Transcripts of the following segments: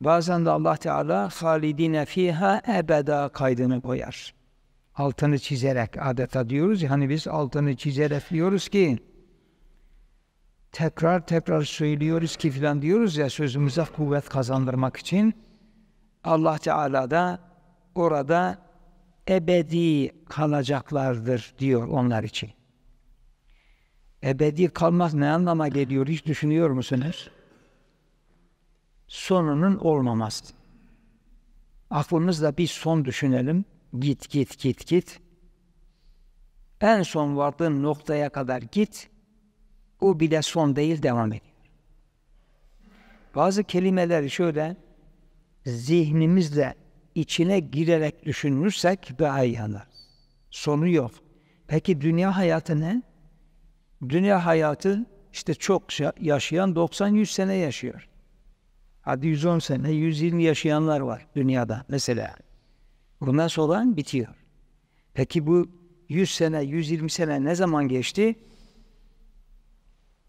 Bazen de Allah Teala halidine fiha ebeda kaydını koyar. Altını çizerek adeta diyoruz ya hani biz altını çizerek diyoruz ki tekrar tekrar söylüyoruz ki filan diyoruz ya sözümüze kuvvet kazandırmak için Allah Teala da orada ebedi kalacaklardır diyor onlar için. Ebedi kalmaz ne anlama geliyor hiç düşünüyor musunuz? sonunun olmaması. Aklımızda bir son düşünelim. Git, git, git, git. En son vardığın noktaya kadar git. O bile son değil, devam ediyor. Bazı kelimeleri şöyle zihnimizle içine girerek düşünürsek daha iyi anlarız. Sonu yok. Peki dünya hayatı ne? Dünya hayatı işte çok yaşayan 90-100 sene yaşıyor. Hadi 110 sene, 120 yaşayanlar var dünyada mesela. Bundan sonra bitiyor. Peki bu 100 sene, 120 sene ne zaman geçti?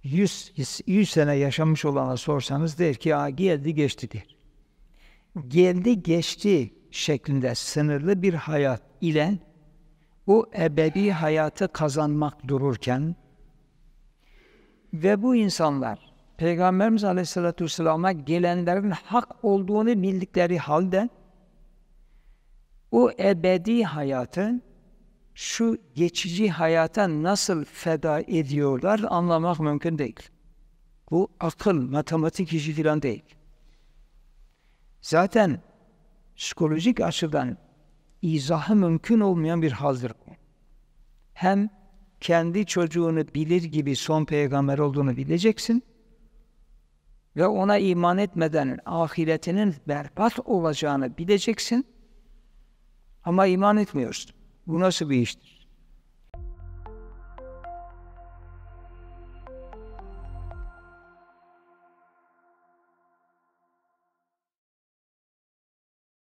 100, 100 sene yaşamış olana sorsanız der ki ya geldi geçti der. Geldi geçti şeklinde sınırlı bir hayat ile bu ebedi hayatı kazanmak dururken ve bu insanlar Peygamberimiz Aleyhisselatü Vesselam'a gelenlerin hak olduğunu bildikleri halde o ebedi hayatın şu geçici hayata nasıl feda ediyorlar anlamak mümkün değil. Bu akıl, matematik işi filan değil. Zaten psikolojik açıdan izahı mümkün olmayan bir haldir bu. Hem kendi çocuğunu bilir gibi son peygamber olduğunu bileceksin, ve ona iman etmeden ahiretinin berbat olacağını bileceksin ama iman etmiyorsun. Bu nasıl bir iştir?